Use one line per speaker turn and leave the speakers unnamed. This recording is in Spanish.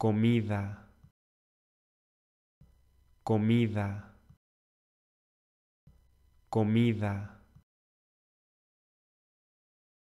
comida, comida, comida.